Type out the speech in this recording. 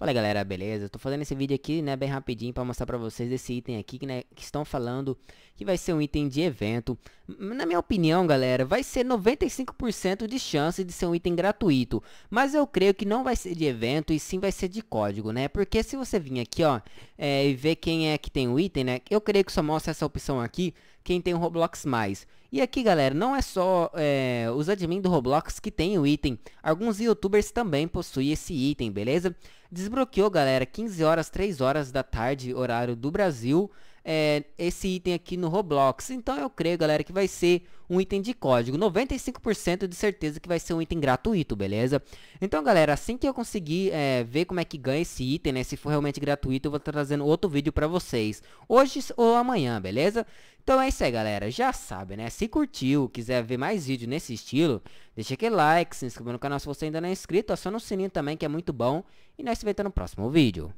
Fala galera, beleza? Tô fazendo esse vídeo aqui, né, bem rapidinho para mostrar para vocês esse item aqui que, né, que estão falando que vai ser um item de evento. Na minha opinião, galera, vai ser 95% de chance de ser um item gratuito, mas eu creio que não vai ser de evento e sim vai ser de código, né? Porque se você vir aqui, ó, é, e ver quem é que tem o item, né, eu creio que só mostra essa opção aqui quem tem o Roblox+. Mais. E aqui, galera, não é só é, os admin do Roblox que tem o item. Alguns youtubers também possuem esse item, beleza? Desbloqueou, galera, 15 horas, 3 horas da tarde, horário do Brasil é, esse item aqui no Roblox. Então eu creio, galera, que vai ser um item de código. 95% de certeza que vai ser um item gratuito, beleza? Então, galera, assim que eu conseguir é, ver como é que ganha esse item, né? Se for realmente gratuito, eu vou estar trazendo outro vídeo pra vocês. Hoje ou amanhã, beleza? Então é isso aí, galera. Já sabe, né? Se curtiu, quiser ver mais vídeo nesse estilo, deixa aquele like, se inscreva no canal se você ainda não é inscrito, aciona o sininho também, que é muito bom. E nós se vemos no próximo vídeo.